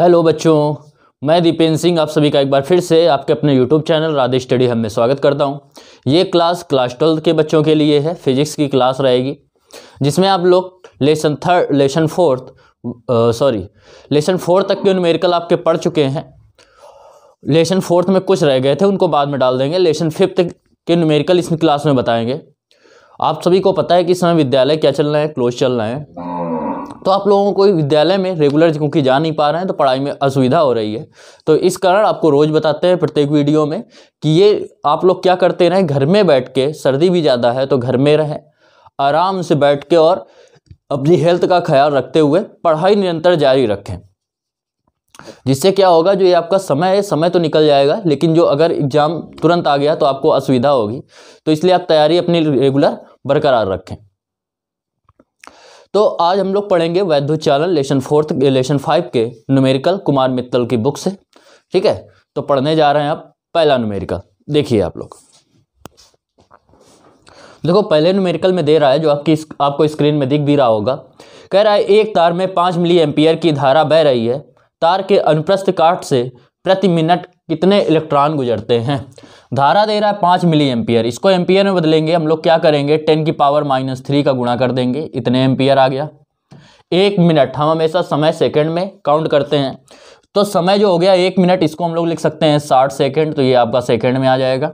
Hello बच्चों मैं दीपेंद्र सिंह आप सभी का एक बार फिर से आपके अपने यूट्यूब चैनल राधे स्टडी हम में स्वागत करता हूं ये क्लास क्लास ट्वेल्थ के बच्चों के लिए है फिजिक्स की क्लास रहेगी जिसमें आप लोग lesson third lesson fourth sorry lesson fourth तक के न्यूमेरिकल आपके पढ़ चुके हैं लेसन फोर्थ में कुछ रह गए थे उनको बाद में डाल देंगे लेसन फिफ्थ के न्यूमेरिकल इस क्लास में बताएंगे आप सभी को पता है कि इस समय विद्यालय क्या चल रहा है क्लोज चल रहा है तो आप लोगों को विद्यालय में रेगुलर क्योंकि जा नहीं पा रहे हैं तो पढ़ाई में असुविधा हो रही है तो इस कारण आपको रोज़ बताते हैं प्रत्येक वीडियो में कि ये आप लोग क्या करते रहें घर में बैठ के सर्दी भी ज़्यादा है तो घर में रहें आराम से बैठ के और अपनी हेल्थ का ख्याल रखते हुए पढ़ाई निरंतर जारी रखें जिससे क्या होगा जो ये आपका समय है समय तो निकल जाएगा लेकिन जो अगर एग्ज़ाम तुरंत आ गया तो आपको असुविधा होगी तो इसलिए आप तैयारी अपनी रेगुलर बरकरार रखें तो आज हम लोग पढ़ेंगे वैद्योच्चालन लेशन फोर्थ लेशन फाइव के न्यूमेरिकल कुमार मित्तल की बुक से ठीक है तो पढ़ने जा रहे हैं आप पहला न्यूमेरिकल देखिए आप लोग देखो पहले न्यूमेरिकल में दे रहा है जो आपकी आपको स्क्रीन में दिख भी रहा होगा कह रहा है एक तार में पाँच मिली एम्पियर की धारा बह रही है तार के अनुप्रस्थ काट से प्रति मिनट कितने इलेक्ट्रॉन गुजरते हैं धारा दे रहा है पाँच मिली एम्पियर इसको एम्पियर में बदलेंगे हम लोग क्या करेंगे टेन की पावर माइनस थ्री का गुणा कर देंगे इतने एम्पियर आ गया एक मिनट हम हमेशा समय सेकंड में काउंट करते हैं तो समय जो हो गया एक मिनट इसको हम लोग लिख सकते हैं साठ सेकेंड तो ये आपका सेकेंड में आ जाएगा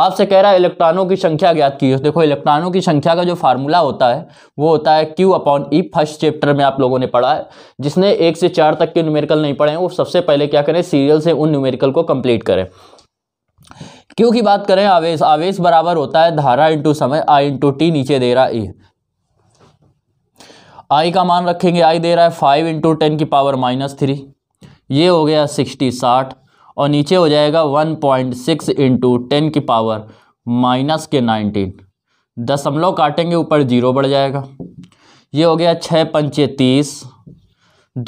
आपसे कह रहा है इलेक्ट्रॉनों की संख्या ज्ञात की देखो इलेक्ट्रॉनों की संख्या का जो फार्मूला होता है वो होता है Q upon E first chapter में आप लोगों ने पढ़ा है जिसने एक से चार तक के न्यूमेरिकल नहीं पढ़े हैं वो सबसे पहले क्या करें सीरियल से उन न्यूमेरिकल को कंप्लीट करें क्यों की बात करें आवेश आवेश बराबर होता है धारा इंटू समय आई इंटू टी नीचे दे रहा है ए e. आई का मान रखेंगे आई दे रहा है फाइव इंटू टेन की पावर माइनस थ्री ये हो गया सिक्सटी साठ और नीचे हो जाएगा one point six into ten की पावर माइनस के नाइनटीन दशमलव काटेंगे ऊपर जीरो बढ़ जाएगा ये हो गया छः पंचे तीस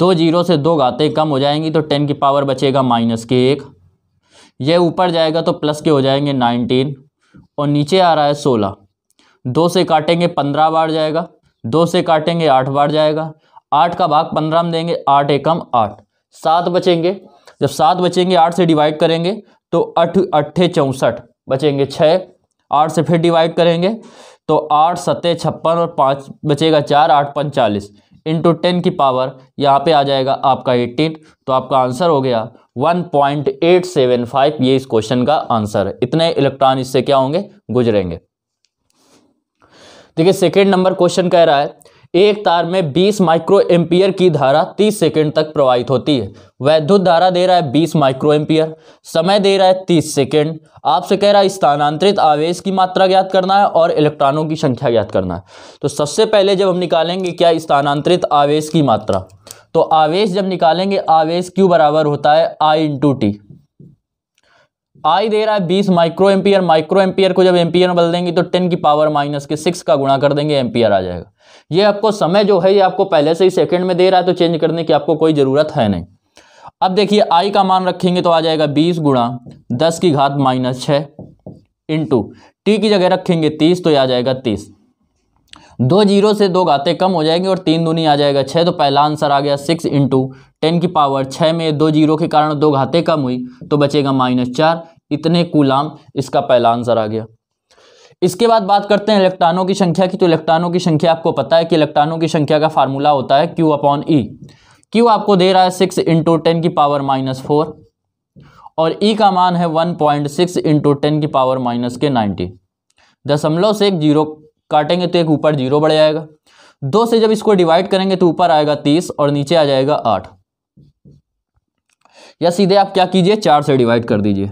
दो जीरो से दो गाते कम हो जाएंगी तो टेन की पावर बचेगा माइनस के एक ये ऊपर जाएगा तो प्लस के हो जाएंगे नाइनटीन और नीचे आ रहा है सोलह दो से काटेंगे पंद्रह बार जाएगा दो से काटेंगे आठ बार जाएगा आठ का भाग पंद्रह में देंगे आठ एकम आठ सात बचेंगे जब सात बचेंगे आठ से डिवाइड करेंगे तो अठ अट्ठे चौंसठ बचेंगे छः आठ से फिर डिवाइड करेंगे तो आठ सत्ते छप्पन और पाँच बचेगा चार आठ पंचालीस इंटू टेन की पावर यहाँ पे आ जाएगा आपका एट्टीन तो आपका आंसर हो गया 1.875 ये इस क्वेश्चन का आंसर है इतने इलेक्ट्रॉन इससे क्या होंगे गुजरेंगे देखिए सेकेंड नंबर क्वेश्चन कह रहा है एक तार में 20 माइक्रो एम्पियर की धारा 30 सेकंड तक प्रवाहित होती है वैद्युत धारा दे रहा है 20 माइक्रो एम्पियर समय दे रहा है 30 सेकंड आपसे कह रहा है स्थानांतरित आवेश की मात्रा ज्ञात करना है और इलेक्ट्रॉनों की संख्या ज्ञात करना है तो सबसे पहले जब हम निकालेंगे क्या स्थानांतरित आवेश की मात्रा तो आवेश जब निकालेंगे आवेश क्यू बराबर होता है आई इंटू टी आई दे रहा है बीस माइक्रो एम्पियर माइक्रो एम्पियर को जब एम्पियर बदल देंगे तो टेन की पावर माइनस के सिक्स का गुणा कर देंगे एम्पियर आ जाएगा ये आपको समय जो है ये आपको पहले से ही सेकंड में दे रहा है तो चेंज करने की आपको कोई ज़रूरत है नहीं अब देखिए आई का मान रखेंगे तो आ जाएगा बीस गुणा दस की घात माइनस छः इंटू टी की जगह रखेंगे तीस तो ये आ जाएगा तीस दो जीरो से दो घाते कम हो जाएंगे और तीन दूनी आ जाएगा छः तो पहला आंसर आ गया सिक्स इंटू टेन की पावर छः में दो जीरो के कारण दो घाते कम हुई तो बचेगा माइनस चार इतने कूलाम इसका पहला आंसर आ गया इसके बाद बात करते हैं इलेक्ट्रॉनों की संख्या की तो इलेक्ट्रॉनों की संख्या आपको पता है कि इलेक्ट्रॉनों की संख्या का फार्मूला होता है Q upon E e। Q आपको दे रहा है सिक्स इंटू टेन की पावर माइनस फोर और ई e का मान है one point six into ten की पावर माइनस के नाइन्टी दशमलव से एक जीरो काटेंगे तो एक ऊपर जीरो बढ़ जाएगा दो से जब इसको डिवाइड करेंगे तो ऊपर आएगा तीस और नीचे आ जाएगा आठ या सीधे आप क्या कीजिए चार से डिवाइड कर दीजिए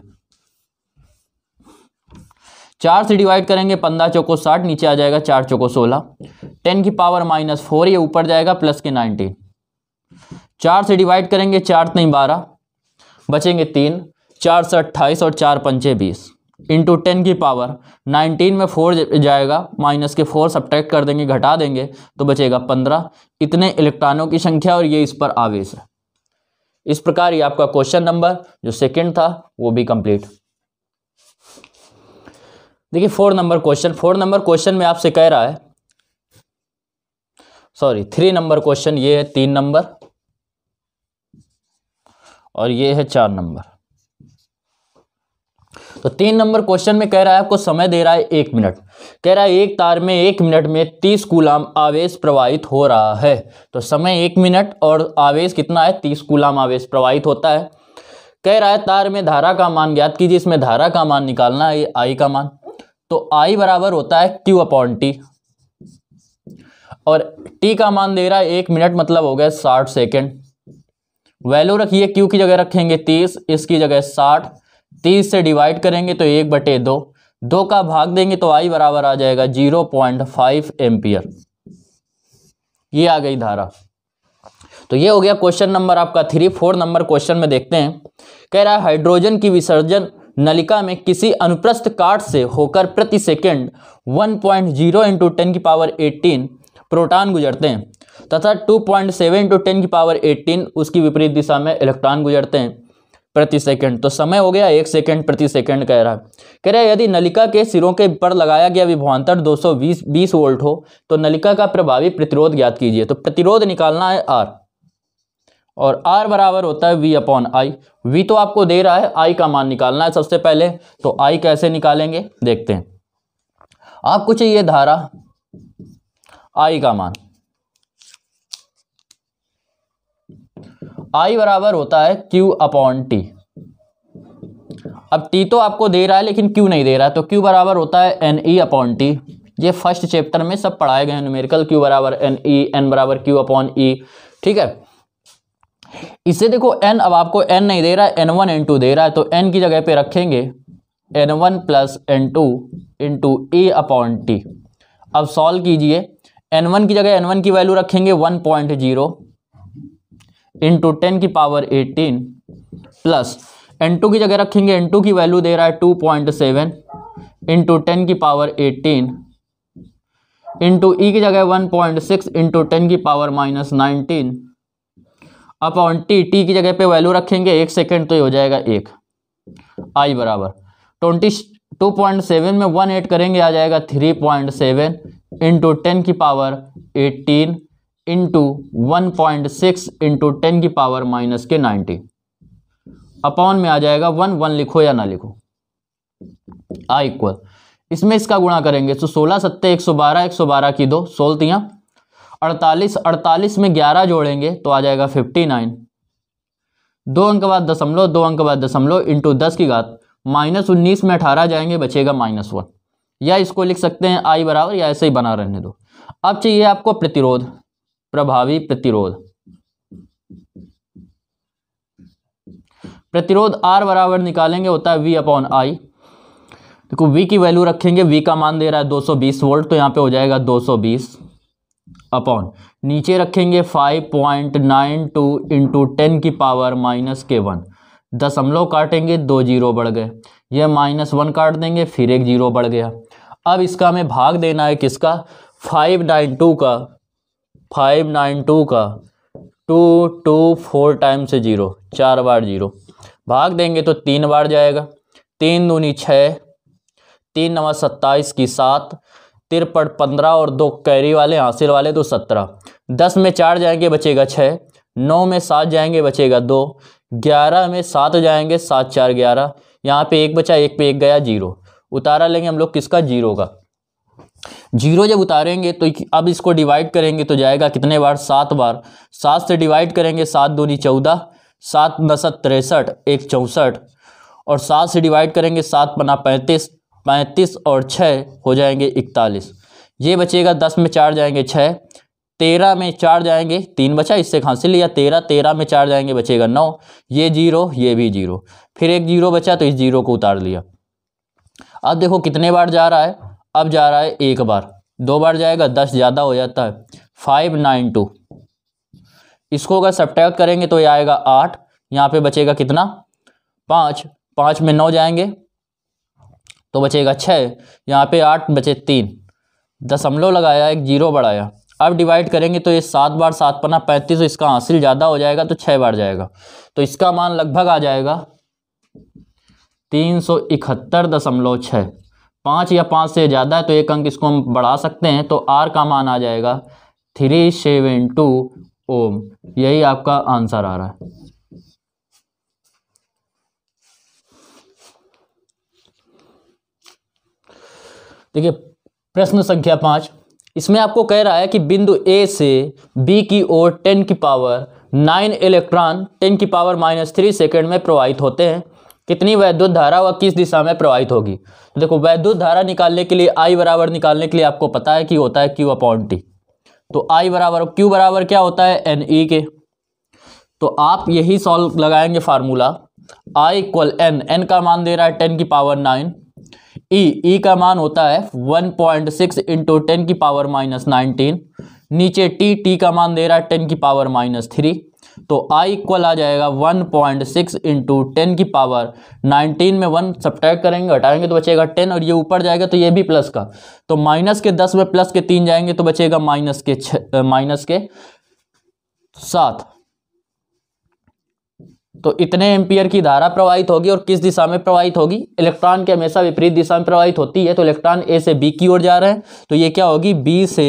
चार से डिवाइड करेंगे पंद्रह चौको साठ नीचे आ जाएगा चार चौको सोलह टेन की पावर माइनस फोर ये ऊपर जाएगा प्लस के नाइनटीन चार से डिवाइड करेंगे चार तीन बारह बचेंगे तीन चार से अट्ठाईस और चार पंचे बीस इंटू टेन की पावर नाइनटीन में फोर जाएगा माइनस के फोर सब्ट्रैक्ट कर देंगे घटा देंगे तो बचेगा पंद्रह इतने इलेक्ट्रॉनों की संख्या और ये इस पर आवेश है इस प्रकार ये आपका क्वेश्चन नंबर जो सेकेंड था वो भी कंप्लीट देखिए four number question four number question में आपसे कह रहा है सॉरी थ्री नंबर क्वेश्चन ये है तीन नंबर और ये है चार नंबर तो तीन नंबर क्वेश्चन में कह रहा है आपको समय दे रहा है एक मिनट कह रहा है एक तार में एक मिनट में तीस गुलाम आवेश प्रवाहित हो रहा है तो समय एक मिनट और आवेश कितना है तीस गुलाम आवेश प्रवाहित होता है कह रहा है तार में धारा का मान ज्ञात कीजिए इसमें धारा का मान निकालना है आई का मान तो आई बराबर होता है क्यू अपॉन टी और टी का मान दे रहा है एक मिनट मतलब हो गया साठ सेकेंड वैल्यू रखिए क्यू की जगह रखेंगे तीस इसकी जगह साठ तीस से डिवाइड करेंगे तो एक बटे दो दो का भाग देंगे तो आई बराबर आ जाएगा जीरो पॉइंट फाइव एम्पियर ये आ गई धारा तो ये हो गया क्वेश्चन नंबर आपका थ्री फोर नंबर क्वेश्चन में देखते हैं कह रहा है हाइड्रोजन की विसर्जन नलिका में किसी अनुप्रस्थ काट से होकर प्रति second 1.0 point zero into ten की पावर 18 प्रोटॉन गुजरते हैं तथा 2.7 पॉइंट सेवन इंटू टेन की पावर 18 उसकी विपरीत दिशा में इलेक्ट्रॉन गुजरते हैं प्रति सेकंड तो समय हो गया एक सेकंड प्रति सेकंड कह रहा कह रहा है यदि नलिका के सिरों के पर लगाया गया विभवान्तर 220 सौ वोल्ट हो तो नलिका का प्रभावी प्रतिरोध ज्ञात कीजिए तो प्रतिरोध निकालना है आर और आर बराबर होता है वी अपॉन आई वी तो आपको दे रहा है आई का मान निकालना है सबसे पहले तो आई कैसे निकालेंगे देखते हैं आपको चाहिए धारा आई का मान आई बराबर होता है क्यू अपॉन टी अब टी तो आपको दे रहा है लेकिन क्यू नहीं दे रहा है तो क्यू बराबर होता है एन ई अपॉन टी ये फर्स्ट चैप्टर में सब पढ़ाए गए हैं न्यूमेरिकल क्यू बराबर एन ई एन बराबर क्यू अपॉन ई ठीक है इसे देखो एन अब आपको एन नहीं दे रहा है एन वन एन टू दे रहा है तो एन की जगह पे रखेंगे N one plus N two into A upon T अब सॉल्व कीजिए एन वन की जगह एन वन की वैल्यू रखेंगे one point zero into ten की power eighteen plus N two की जगह रखेंगे एन टू की वैल्यू दे रहा है two point seven into ten की पावर एटीन इंटू ई की जगह one point six into ten की power minus nineteen upon T T की जगह पे वैल्यू रखेंगे एक सेकेंड तो ये हो जाएगा एक आई बराबर ट्वेंटी टू पॉइंट सेवन में वन एट करेंगे आ जाएगा three point seven into ten की power eighteen into one point six into ten की पावर माइनस के नाइन्टी अपॉन में आ जाएगा वन वन लिखो या ना लिखो आई इक्वल इसमें इसका गुणा करेंगे तो सोलह सत्ते एक सौ बारह एक सौ बारह की दो सोलतियाँ अड़तालीस अड़तालीस में ग्यारह जोड़ेंगे तो आ जाएगा फिफ्टी नाइन दो अंक बाद दशमलव दो अंक बाद दशमलव इंटू दस की घात माइनस उन्नीस में अठारह जाएंगे बचेगा माइनस वन या इसको लिख सकते हैं आई बराबर या ऐसे ही बना रहने दो अब चाहिए आपको प्रतिरोध प्रभावी प्रतिरोध प्रतिरोध आर बराबर निकालेंगे होता है वी अपॉन आई देखो वी की वैल्यू रखेंगे वी का मान दे रहा है बीस वोल्ट तो यहाँ पर हो जाएगा बीस अपॉन नीचे रखेंगे 5.92 point nine two into ten की पावर माइनस के वन दशमलव काटेंगे दो जीरो बढ़ गए यह माइनस वन काट देंगे फिर एक जीरो बढ़ गया अब इसका हमें भाग देना है किसका 5.92 का 5.92 का टू टू फोर टाइम से जीरो चार बार जीरो भाग देंगे तो तीन बार जाएगा तीन दूनी छः तीन नवा सत्ताईस की सात तिरपट पंद्रह और दो कैरी वाले हासिल वाले तो सत्रह दस में चार जाएंगे बचेगा छः नौ में सात जाएंगे बचेगा दो ग्यारह में सात जाएंगे सात चार ग्यारह यहाँ पे एक बचा एक पे एक गया जीरो उतारा लेंगे हम लोग किसका जीरो का जीरो जब उतारेंगे तो अब इसको डिवाइड करेंगे तो जाएगा कितने बार सात बार सात से डिवाइड करेंगे सात दो नी चौदह सात नसत तिरसठ एक चौंसठ और सात से डिवाइड करेंगे सात पना पैंतीस पैंतीस और छः हो जाएंगे इकतालीस ये बचेगा दस में चार जाएंगे छः तेरह में चार जाएंगे तीन बचा इससे खांसी लिया तेरह तेरह में चार जाएंगे बचेगा नौ ये जीरो ये भी जीरो फिर एक जीरो बचा तो इस जीरो को उतार लिया अब देखो कितने बार जा रहा है अब जा रहा है एक बार दो बार जाएगा दस ज़्यादा हो जाता है फाइव नाइन टू इसको अगर सब्ट्रैक्ट करेंगे तो ये आएगा आठ यहाँ पे बचेगा कितना पाँच पाँच में नौ जाएंगे तो बचेगा अच्छा छः यहाँ पे आठ बचे तीन दशमलव लगाया एक जीरो बढ़ाया अब डिवाइड करेंगे तो ये सात बार सात पन्ना पैंतीस तो इसका हासिल ज़्यादा हो जाएगा तो छः बार जाएगा तो इसका मान लगभग आ जाएगा तीन सौ इकहत्तर दशमलव छः पाँच या पाँच से ज़्यादा है तो एक अंक इसको हम बढ़ा सकते हैं तो आर का मान आ जाएगा थ्री सेवन टू ओम यही आपका आंसर आ रहा है देखिए प्रश्न संख्या पाँच इसमें आपको कह रहा है कि बिंदु ए से बी की ओर टेन की पावर नाइन इलेक्ट्रॉन टेन की पावर माइनस थ्री सेकेंड में प्रवाहित होते हैं कितनी वैद्युत धारा व किस दिशा में प्रवाहित होगी तो देखो वैद्युत धारा निकालने के लिए आई बराबर निकालने के लिए आपको पता है कि होता है क्यू अपॉन टी तो आई बराबर क्यू बराबर क्या होता है एन ई के तो आप यही सॉल्व लगाएंगे formula I equal N N का मान दे रहा है टेन की power nine E e, e का मान होता है 1.6 पॉइंट सिक्स इंटू टेन की पावर माइनस नाइनटीन नीचे टी टी का मान दे रहा है टेन की पावर माइनस थ्री तो i इक्वल आ जाएगा 1.6 पॉइंट सिक्स इंटू टेन की पावर 19 में वन सब्ट्रैक्ट करेंगे हटाएंगे तो बचेगा 10 और ये ऊपर जाएगा तो ये भी प्लस का तो माइनस के 10 में प्लस के तीन जाएंगे तो बचेगा माइनस के छ माइनस के सात तो इतने एम्पियर की धारा प्रवाहित होगी और किस दिशा में प्रवाहित होगी इलेक्ट्रॉन के हमेशा विपरीत दिशा में प्रवाहित होती है तो इलेक्ट्रॉन ए से बी की ओर जा रहे हैं तो ये क्या होगी बी से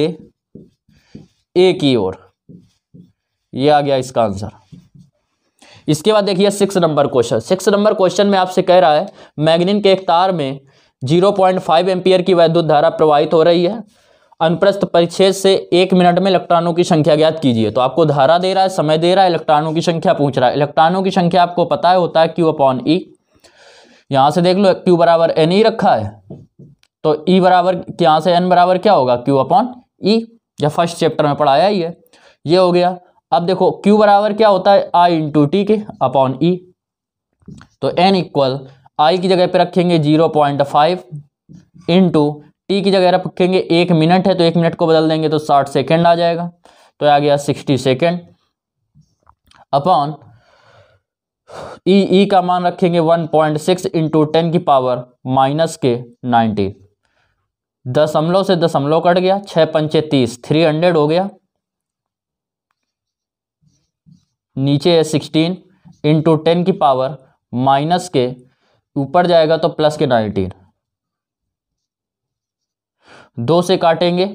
ए की ओर ये आ गया इसका आंसर इसके बाद देखिए six number question six number question में आपसे कह रहा है मैग्नीन के एक तार में जीरो पॉइंट फाइव एम्पियर की वैद्युत धारा प्रवाहित हो रही है अनप्रस्थ परिच्छेद से एक मिनट में इलेक्ट्रॉनों की संख्या ज्ञात कीजिए तो आपको धारा दे रहा है समय दे रहा है इलेक्ट्रॉनों की संख्या पूछ रहा है इलेक्ट्रॉनों की संख्या आपको पता है होता है क्यू अपॉन ई यहाँ से देख लो क्यू बराबर एन ई e रखा है तो ई e बराबर यहाँ से एन बराबर क्या होगा क्यू अपॉन ई या फर्स्ट चैप्टर में पढ़ाया ही है ये हो गया अब देखो क्यू बराबर क्या होता है आई इंटू टी के अपॉन ई e। तो एन इक्वल आई की जगह पर रखेंगे zero point five into T की जगह रखेंगे एक मिनट है तो एक मिनट को बदल देंगे तो साठ सेकेंड आ जाएगा तो आ गया sixty second upon E e, E e का मान रखेंगे one point six into ten की पावर माइनस के नाइन्टी दशमलव से दशमलव कट गया छ पंचे तीस थ्री हंड्रेड हो गया नीचे है सिक्सटीन इंटू टेन की पावर माइनस के ऊपर जाएगा तो प्लस के नाइनटीन दो से काटेंगे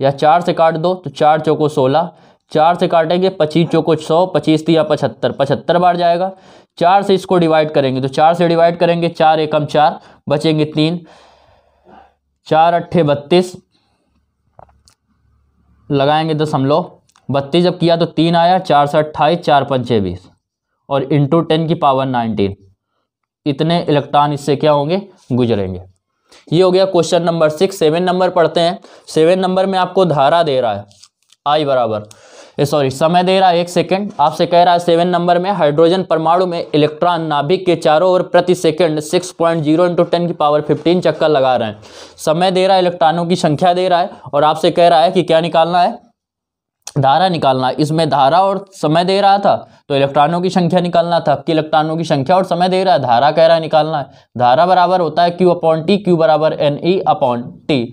या चार से काट दो तो चार चौको सोलह चार से काटेंगे पच्चीस चौको सौ पच्चीस या पचहत्तर पचहत्तर बार जाएगा चार से इसको डिवाइड करेंगे तो चार से डिवाइड करेंगे चार एकम चार बचेंगे तीन चार अट्ठे बत्तीस लगाएंगे दशमलव बत्तीस जब किया तो तीन आया चार से अट्ठाईस चार पंचे बीस और इंटू टेन की पावर नाइनटीन इतने इलेक्ट्रॉन इससे क्या होंगे गुजरेंगे ये हो गया question number six seven number पढ़ते हैं सेवन नंबर में आपको धारा दे रहा है आई बराबर सॉरी समय दे रहा है एक सेकेंड आपसे कह रहा है सेवन नंबर में हाइड्रोजन परमाणु में इलेक्ट्रॉन नाभिक के चारों ओर प्रति second 6.0 point zero into ten की पावर 15 चक्कर लगा रहे हैं समय दे रहा है इलेक्ट्रॉनों की संख्या दे रहा है और आपसे कह रहा है कि क्या निकालना है धारा निकालना इसमें धारा और समय दे रहा था तो इलेक्ट्रॉनों की संख्या निकालना था कि इलेक्ट्रॉनों की संख्या और समय दे रहा है धारा कह रहा है निकालना है धारा बराबर होता है क्यू अपॉन टी क्यू बराबर एन ई अपॉन टी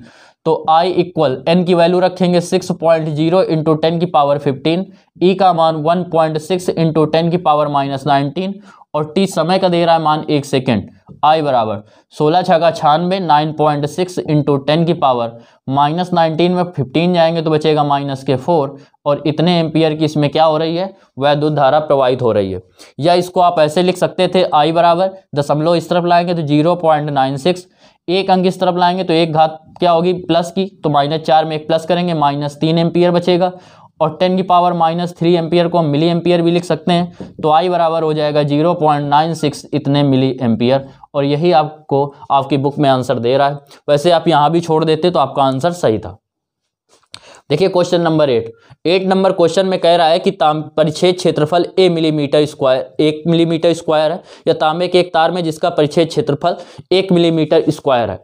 तो आई इक्वल एन की वैल्यू रखेंगे six point zero into ten की पावर फिफ्टीन ई का मान one point six into ten की पावर माइनस नाइनटीन और टी समय का दे रहा है मान एक सेकेंड आई बराबर सोलह छः का छानवे nine point six into ten की पावर माइनस नाइनटीन में फिफ्टीन जाएंगे तो बचेगा माइनस के फोर और इतने एम्पियर की इसमें क्या हो रही है वैद्युत धारा प्रवाहित हो रही है या इसको आप ऐसे लिख सकते थे आई बराबर दशमलव इस तरफ लाएंगे तो जीरो पॉइंट नाइन सिक्स एक अंक इस तरफ लाएंगे तो एक घात क्या होगी प्लस की तो माइनस चार में एक प्लस करेंगे माइनस तीन एम्पियर बचेगा और 10 की पावर माइनस थ्री एम्पियर को हम मिली एम्पियर भी लिख सकते हैं तो आई बराबर हो जाएगा 0.96 इतने मिली एम्पियर और यही आपको आपकी बुक में आंसर दे रहा है वैसे आप यहाँ भी छोड़ देते तो आपका आंसर सही था देखिए question number eight eight number question में कह रहा है कि ताम परिच्छेद क्षेत्रफल ए मिलीमीटर स्क्वायर एक मिलीमीटर स्क्वायर है या तांबे के एक तार में जिसका परिच्छेद क्षेत्रफल एक मिलीमीटर स्क्वायर है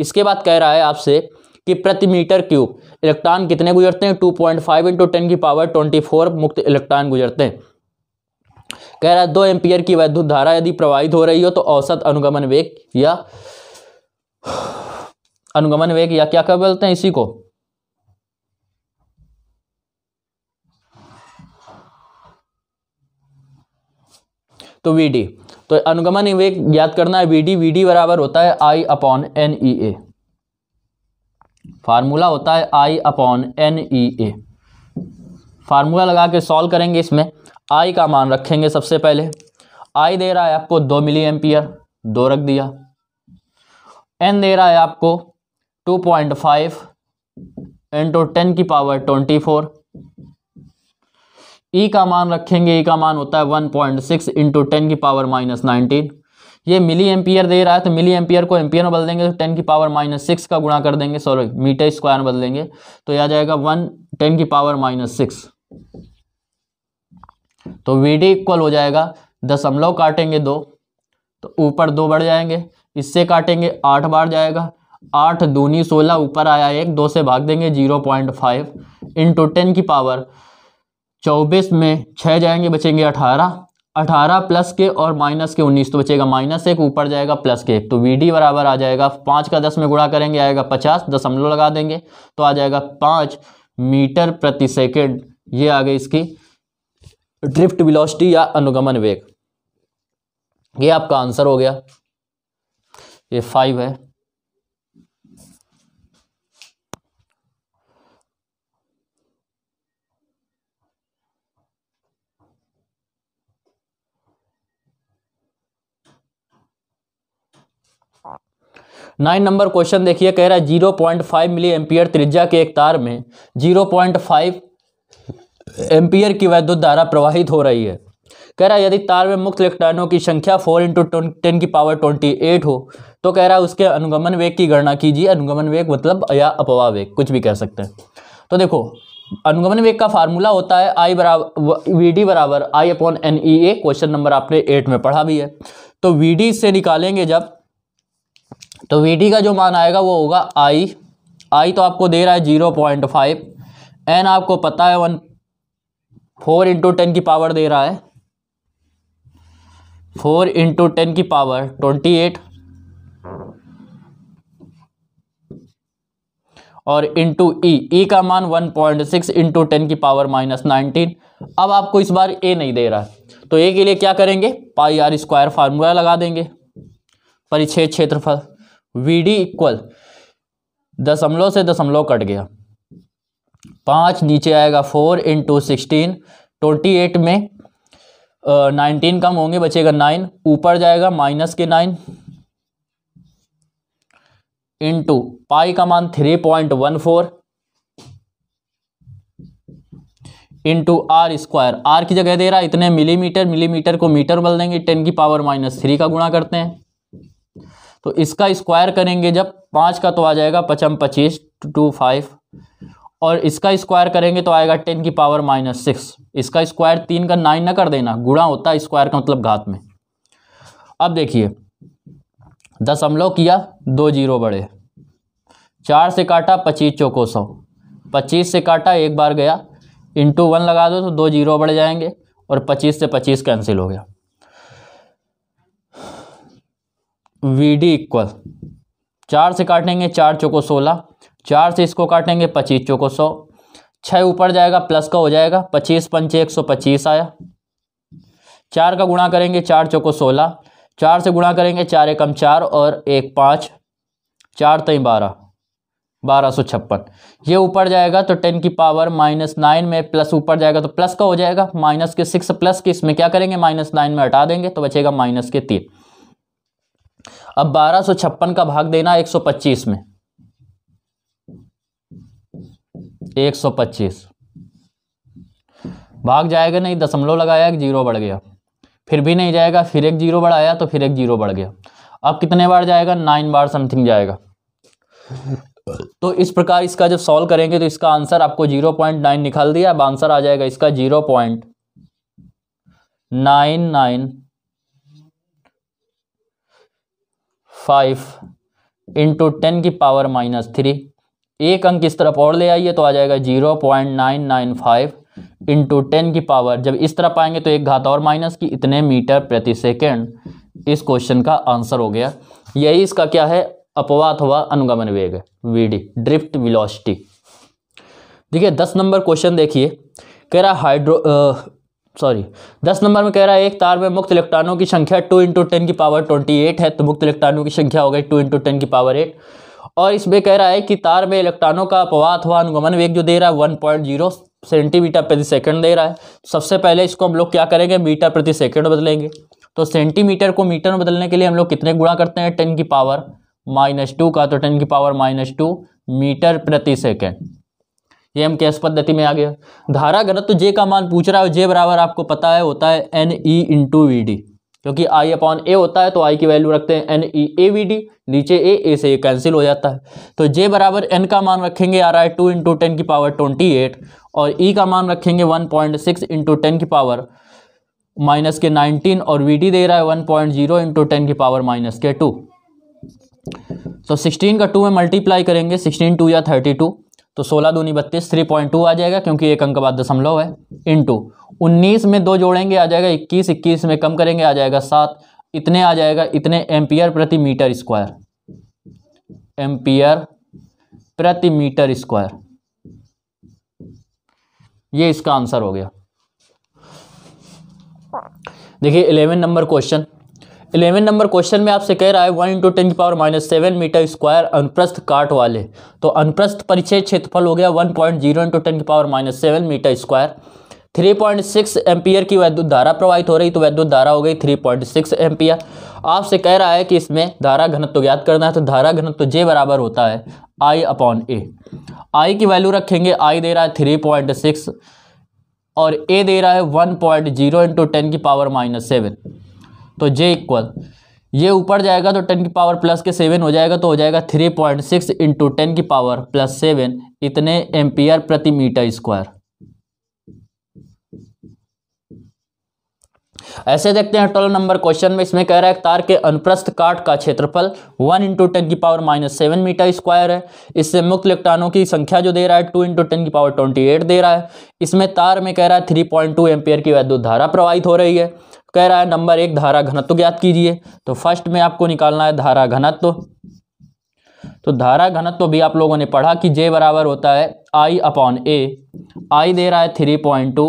इसके बाद कह रहा है आपसे कि प्रति मीटर क्यूब इलेक्ट्रॉन कितने गुजरते हैं two point five into ten की पावर ट्वेंटी फोर मुक्त इलेक्ट्रॉन गुजरते हैं कह रहा है दो एम्पियर की वैद्युत धारा यदि प्रवाहित हो रही हो तो औसत अनुगमन वेग या अनुगमन वेग या क्या क्या बोलते हैं इसी को तो वी डी तो अनुगमन वेग याद करना है वी डी वी डी बराबर होता है I upon N E A formula होता है I upon N E A formula लगा के सॉल्व करेंगे इसमें आई का मान रखेंगे सबसे पहले आई दे रहा है आपको दो मिली एम्पियर दो रख दिया एन दे रहा है आपको two point five into ten की पावर ट्वेंटी फोर ई का मान रखेंगे ई e का मान होता है one point six into ten की पावर माइनस नाइनटीन ये मिली एम्पियर दे रहा है तो मिली एम्पियर को एम्पियर में बदल देंगे तो टेन की पावर माइनस सिक्स का गुणा कर देंगे सॉरी मीटर स्क्वायर में बदलेंगे तो यह आ जाएगा वन टेन की पावर माइनस सिक्स तो वी डी इक्वल हो जाएगा दशमलव काटेंगे दो तो ऊपर दो बढ़ जाएंगे इससे काटेंगे आठ बार जाएगा आठ दूनी सोलह ऊपर आया एक दो से भाग देंगे zero point five into ten की पावर चौबीस में छः जाएंगे बचेंगे अठारह अठारह प्लस के और माइनस के उन्नीस तो बचेगा माइनस एक ऊपर जाएगा प्लस के एक तो वी डी बराबर आ जाएगा पाँच का दस में गुणा करेंगे आएगा पचास दशमलव लगा देंगे तो आ जाएगा पाँच मीटर प्रति सेकेंड ये आ गई इसकी ड्रिफ्ट विलोस्टी या अनुगमन वेग ये आपका आंसर हो गया ये फाइव है नाइन नंबर क्वेश्चन देखिए कह रहा है zero point five milliampere त्रिज्या के एक तार में जीरो पॉइंट फाइव एम्पियर की वैद्युत धारा प्रवाहित हो रही है कह रहा है यदि तार में मुक्त इलेक्ट्रॉनों की संख्या फोर इंटू टेन की पावर ट्वेंटी एट हो तो कह रहा है उसके अनुगमन वेग की गणना कीजिए अनुगमन वेग मतलब या अपवा वेग कुछ भी कह सकते हैं तो देखो अनुगमन वेग का फार्मूला होता है आई बराबर वी डी बराबर I upon N E A question number आपने एट में पढ़ा भी है तो वी डी से निकालेंगे जब तो वी का जो मान आएगा वो होगा आई आई तो आपको दे रहा है जीरो पॉइंट फाइव एन आपको पता है वन फोर इंटू टेन की पावर दे रहा है फोर इंटू टेन की पावर ट्वेंटी एट और इंटू ई ई का मान one point six into ten की पावर माइनस नाइनटीन अब आपको इस बार ए नहीं दे रहा है तो ए के लिए क्या करेंगे पाई आर स्क्वायर फार्मूला लगा देंगे परिच्छेद क्षेत्रफल वी डी इक्वल दशमलव से दशमलव कट गया पाँच नीचे आएगा four into sixteen twenty eight में नाइनटीन कम होंगे बचेगा नाइन ऊपर जाएगा माइनस के नाइन इंटू पाई का मान three point one four into R square R की जगह दे रहा है इतने मिलीमीटर मिलीमीटर को मीटर बदल देंगे टेन की पावर माइनस थ्री का गुणा करते हैं तो इसका स्क्वायर करेंगे जब पाँच का तो आ जाएगा पचम पच्चीस टू फाइव और इसका स्क्वायर करेंगे तो आएगा टेन की पावर माइनस सिक्स इसका स्क्वायर तीन का नाइन ना कर देना गुणा होता है स्क्वायर का मतलब घात में अब देखिए दशमलव किया दो जीरो बढ़े चार से काटा पच्चीस चौको सौ पच्चीस से काटा एक बार गया इंटू वन लगा दो तो दो जीरो बढ़ जाएंगे और पच्चीस से पच्चीस कैंसिल हो गया वी डी इक्वल चार से काटेंगे चार चौको सोलह चार से इसको काटेंगे पच्चीस चौको सौ छः ऊपर जाएगा प्लस का हो जाएगा पच्चीस पंचे एक सौ पच्चीस आया चार का गुणा करेंगे चार चौको सोलह चार से गुणा करेंगे चार एकम चार और एक पाँच चार तई बारह बारह सौ छप्पन ये ऊपर जाएगा तो टेन की पावर माइनस नाइन में प्लस ऊपर जाएगा तो प्लस का हो जाएगा माइनस के सिक्स प्लस के इसमें क्या करेंगे माइनस नाइन में हटा देंगे तो बचेगा माइनस के तीन अब बारह छप्पन का भाग देना एक सौ पच्चीस में एक सौ पच्चीस भाग जाएगा नहीं दशमलव लगाया एक जीरो बढ़ गया फिर भी नहीं जाएगा फिर एक जीरो बढ़ाया तो फिर एक जीरो बढ़ गया अब कितने बार जाएगा नाइन बार समथिंग जाएगा तो इस प्रकार इसका जब सॉल्व करेंगे तो इसका आंसर आपको जीरो पॉइंट नाइन निकाल दिया अब आंसर आ जाएगा इसका zero point nine nine five into ten की पावर माइनस थ्री एक अंक इस तरफ और ले आइए तो आ जाएगा zero point nine nine five into ten की पावर जब इस तरफ आएंगे तो एक घात और माइनस की इतने मीटर प्रति सेकेंड इस क्वेश्चन का आंसर हो गया यही इसका क्या है अपवाद हुआ अनुगमन वेग वी डी ड्रिफ्ट विलोसिटी देखिए दस नंबर क्वेश्चन देखिए कह रहा हाइड्रो सॉरी दस नंबर में कह रहा है एक तार में मुक्त इलेक्ट्रॉनों की संख्या टू इंटू टेन की पावर ट्वेंटी एट है तो मुक्त इलेक्ट्रॉनों की संख्या हो गई टू इंटू टेन की पावर एट और इसमें कह रहा है कि तार में इलेक्ट्रॉनों का अपवाह हुआ अनुगमन वेग जो दे रहा है वन पॉइंट जीरो सेंटीमीटर प्रति सेकंड दे रहा है सबसे पहले इसको हम लोग क्या करेंगे मीटर प्रति सेकंड बदलेंगे तो सेंटीमीटर को मीटर में बदलने के लिए हम लोग कितने गुणा करते हैं टेन की पावर माइनस टू का तो टेन की पावर माइनस टू मीटर प्रति सेकेंड ये हम कैस पद्धति में आ गया धारा घनत्व तो जे का मान पूछ रहा है जे बराबर आपको पता है होता है N E into V D क्योंकि आई अपॉन ए होता है तो आई की वैल्यू रखते हैं N E A V D नीचे ए ए से ये कैंसिल हो जाता है तो जे बराबर एन का मान रखेंगे आ रहा है टू इंटू टेन की पावर ट्वेंटी एट और ई e का मान रखेंगे one point six into ten की पावर माइनस के नाइनटीन और वी डी दे रहा है one point zero into ten की पावर माइनस के टू तो सिक्सटीन का टू में मल्टीप्लाई करेंगे सिक्सटीन टू या थर्टी टू तो सोलह दूनी बत्तीस थ्री पॉइंट टू आ जाएगा क्योंकि एक अंक बाद दशमलव है इन टू उन्नीस में दो जोड़ेंगे आ जाएगा इक्कीस इक्कीस में कम करेंगे आ जाएगा सात इतने आ जाएगा इतने एम्पियर प्रति मीटर स्क्वायर एम्पियर प्रति मीटर स्क्वायर ये इसका आंसर हो गया देखिए eleven number question eleven number question में आपसे कह रहा है वन इंटू टेन की power minus seven metre square अनुप्रस्थ काट वाले तो अनुप्रस्थ परिचय क्षेत्रफल हो गया one point zero into ten की power minus seven metre square three point six ampere की वैद्युत धारा प्रवाहित हो रही तो वैद्युत धारा हो गई थ्री पॉइंट सिक्स एम्पियर आपसे कह रहा है कि इसमें धारा घनत्व ज्ञात करना है तो धारा घनत्व जे बराबर होता है आई अपॉन ए आई की वैल्यू रखेंगे आई दे रहा है थ्री पॉइंट सिक्स और ए दे रहा है one point zero into ten की पावर माइनस सेवन तो जे इक्वल ये ऊपर जाएगा तो टेन की पावर प्लस के सेवन हो जाएगा तो हो जाएगा three point six into ten की पावर प्लस सेवन इतने एम्पियर प्रति मीटर स्क्वायर ऐसे देखते हैं ट्वेल्व नंबर क्वेश्चन में इसमें कह रहा है तार के अनुप्रस्थ काट का क्षेत्रफल वन इंटू टेन की power minus seven metre square है इससे मुक्त इलेक्ट्रॉनों की संख्या जो दे रहा है टू इंटू टेन की पावर ट्वेंटी एट दे रहा है इसमें तार में कह रहा है थ्री पॉइंट टू एम्पियर की वैद्युत धारा प्रवाहित हो रही है कह रहा है नंबर एक धारा घनत्व ज्ञात कीजिए तो फर्स्ट में आपको निकालना है धारा घनत्व तो धारा घनत्व भी आप लोगों ने पढ़ा कि जे बराबर होता है आई अपॉन ए आई दे रहा है थ्री पॉइंट टू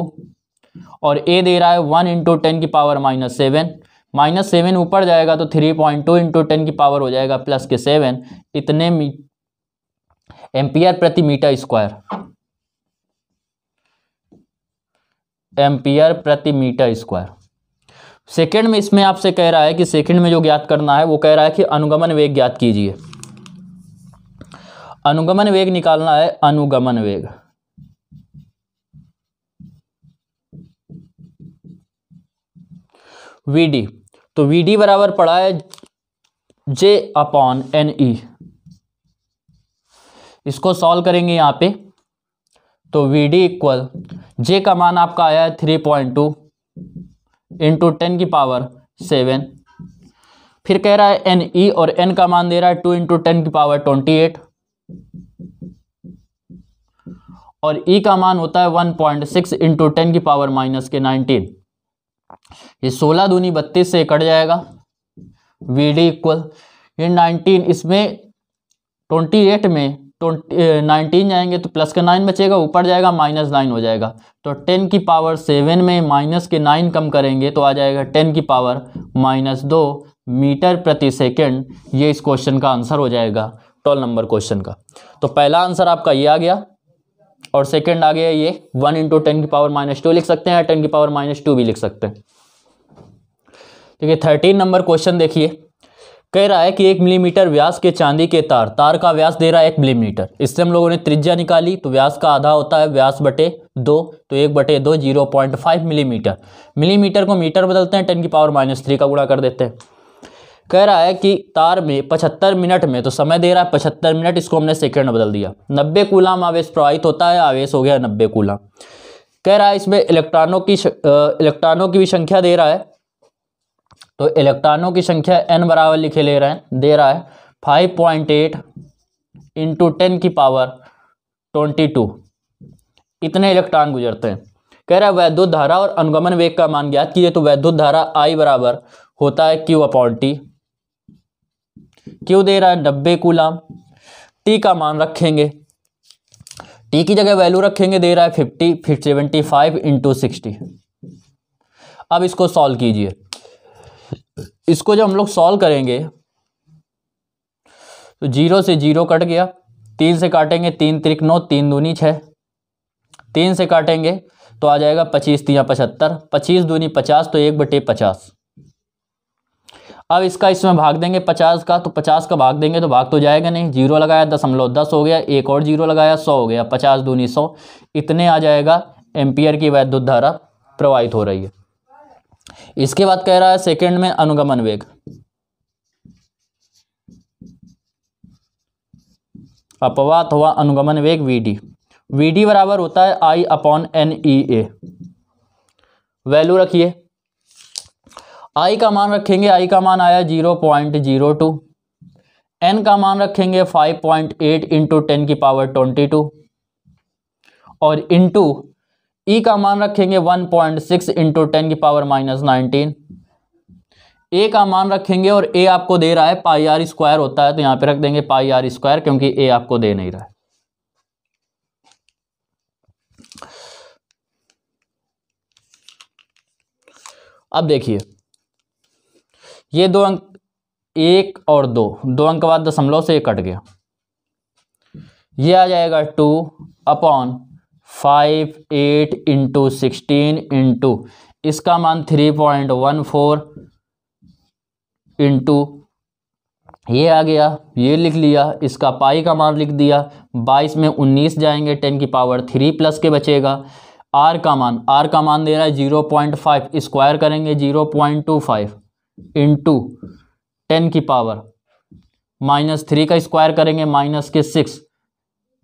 और ए दे रहा है वन इंटू टेन की power minus seven minus seven ऊपर जाएगा तो three point two into ten की पावर हो जाएगा प्लस के सेवन इतने एम्पियर प्रति मीटर स्क्वायर एम्पियर प्रति मीटर स्क्वायर सेकेंड में इसमें आपसे कह रहा है कि सेकेंड में जो ज्ञात करना है वो कह रहा है कि अनुगमन वेग ज्ञात कीजिए अनुगमन वेग निकालना है अनुगमन वेग वी तो वी बराबर पड़ा है जे अपॉन एन ई इसको सॉल्व करेंगे यहां पे तो वी डी इक्वल जे का मान आपका आया है three point two into ten की पावर सेवन फिर कह रहा है एन ई e और एन का मान दे रहा है टू इंटू टेन की पावर ट्वेंटी एट और ई e का मान होता है one point six into ten की पावर माइनस के नाइनटीन ये सोलह दूनी बत्तीस से कट जाएगा वी डी इक्वल ये नाइनटीन इसमें ट्वेंटी एट में नाइनटीन जाएंगे तो प्लस का नाइन बचेगा ऊपर जाएगा माइनस नाइन हो जाएगा तो टेन की पावर सेवन में माइनस के नाइन कम करेंगे तो आ जाएगा टेन की पावर माइनस दो मीटर प्रति सेकेंड ये इस क्वेश्चन का आंसर हो जाएगा ट्वेल्व नंबर क्वेश्चन का तो पहला आंसर आपका ये आ गया और सेकेंड आ गया ये वन इंटू टेन की पावर माइनस टू लिख सकते हैं या टेन की पावर माइनस टू भी लिख सकते हैं ठीक है थर्टीन नंबर क्वेश्चन देखिए कह रहा है कि एक मिलीमीटर व्यास के चांदी के तार तार का व्यास दे रहा है एक मिलीमीटर इससे हम लोगों ने त्रिज्या निकाली तो व्यास का आधा होता है व्यास बटे दो तो एक बटे दो zero point five millimetre millimetre को मीटर बदलते हैं टेन की पावर माइनस थ्री का गुणा कर देते हैं कह रहा है कि तार में पचहत्तर मिनट में तो समय दे रहा है पचहत्तर मिनट इसको हमने सेकेंड बदल दिया नब्बे कूलाम आवेश प्रवाहित होता है आवेश हो गया नब्बे कूलाम कह रहा है इसमें इलेक्ट्रॉनों की इलेक्ट्रॉनों की भी संख्या दे रहा है तो इलेक्ट्रॉनों की संख्या एन बराबर लिखे ले रहे हैं दे रहा है five point eight into ten की पावर ट्वेंटी टू इतने इलेक्ट्रॉन गुजरते हैं कह रहा है वैद्युत धारा और अनुगमन वेग का मान ज्ञात कीजिए तो वैद्युत धारा आई बराबर होता है क्यू अपॉन टी क्यू दे रहा है नब्बे कूलाम टी का मान रखेंगे टी की जगह वैल्यू रखेंगे दे रहा है fifty fifty seventy five into sixty अब इसको सॉल्व कीजिए इसको जब हम लोग सॉल्व करेंगे तो जीरो से जीरो कट गया तीन से काटेंगे तीन त्रिक नौ तीन दूनी छः तीन से काटेंगे तो आ जाएगा पच्चीस तिया पचहत्तर पच्चीस दूनी पचास तो एक बटे पचास अब इसका इसमें भाग देंगे पचास का तो पचास का भाग देंगे तो भाग तो जाएगा नहीं जीरो लगाया दशमलव दस हो गया एक और जीरो लगाया सौ हो गया पचास दूनी सौ इतने आ जाएगा एम्पियर की वैद्युत धारा प्रवाहित हो रही है इसके बाद कह रहा है सेकेंड में अनुगमन वेग अपवाद हुआ अनुगमन वेग वीडी वीडी बराबर होता है I upon N E A value रखिए आई का मान रखेंगे आई का मान आया zero point zero two N का मान रखेंगे five point eight into ten की पावर ट्वेंटी टू और इंटू ई e का मान रखेंगे 1.6 पॉइंट सिक्स इंटू टेन की पावर माइनस नाइनटीन ए का मान रखेंगे और ए आपको दे रहा है पाई आर स्क्वायर होता है तो यहां पे रख देंगे पाई आर स्क्वायर क्योंकि ए आपको दे नहीं रहा है अब देखिए ये दो अंक एक और दो दो अंक बाद दशमलव से ये कट गया ये आ जाएगा two upon five eight into sixteen into इसका मान three point one four into ये आ गया ये लिख लिया इसका पाई का मान लिख दिया बाईस में उन्नीस जाएंगे टेन की पावर थ्री प्लस के बचेगा आर का मान आर का मान दे रहा है जीरो पॉइंट फाइव स्क्वायर करेंगे zero point two five into ten की पावर माइनस थ्री का स्क्वायर करेंगे माइनस के सिक्स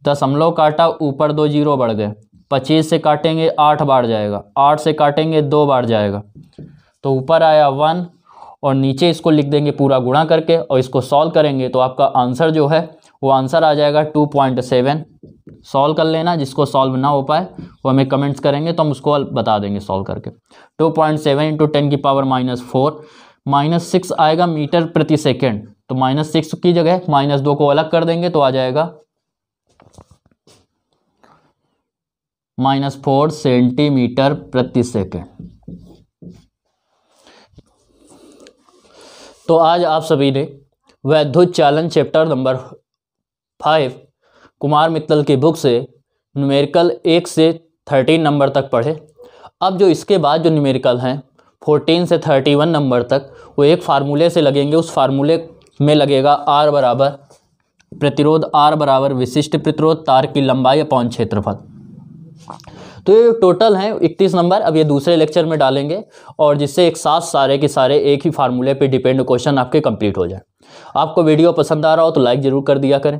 दशमलव काटा ऊपर दो जीरो बढ़ गए पच्चीस से काटेंगे आठ बार जाएगा आठ से काटेंगे दो बार जाएगा तो ऊपर आया वन और नीचे इसको लिख देंगे पूरा गुणा करके और इसको सॉल्व करेंगे तो आपका आंसर जो है वो आंसर आ जाएगा टू पॉइंट सेवन सॉल्व कर लेना जिसको सॉल्व ना हो पाए वो हमें कमेंट्स करेंगे तो हम उसको बता देंगे सॉल्व करके two point seven into ten की power minus four minus six आएगा मीटर प्रति सेकेंड तो माइनस सिक्स की जगह माइनस दो को अलग कर देंगे तो आ जाएगा माइनस फोर सेंटीमीटर प्रति सेकेंड तो आज आप सभी ने वैद्युत चालन chapter number five Kumar Mittal की बुक से न्यूमेरिकल एक से थर्टीन नंबर तक पढ़े अब जो इसके बाद जो न्यूमेरिकल हैं फोर्टीन से थर्टी वन नंबर तक वो एक फार्मूले से लगेंगे उस फार्मूले में लगेगा आर बराबर प्रतिरोध आर बराबर विशिष्ट प्रतिरोध तार की लंबाई अपॉन क्षेत्रफल तो ये टोटल हैं इकतीस नंबर अब ये दूसरे लेक्चर में डालेंगे और जिससे एक साथ सारे के सारे एक ही फार्मूले पे डिपेंड क्वेश्चन आपके कंप्लीट हो जाए आपको वीडियो पसंद आ रहा हो तो लाइक ज़रूर कर दिया करें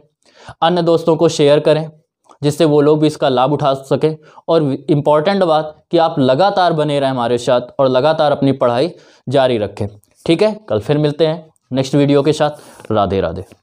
अन्य दोस्तों को शेयर करें जिससे वो लोग भी इसका लाभ उठा सकें और इम्पॉर्टेंट बात कि आप लगातार बने रहें हमारे साथ और लगातार अपनी पढ़ाई जारी रखें ठीक है कल फिर मिलते हैं नेक्स्ट वीडियो के साथ राधे राधे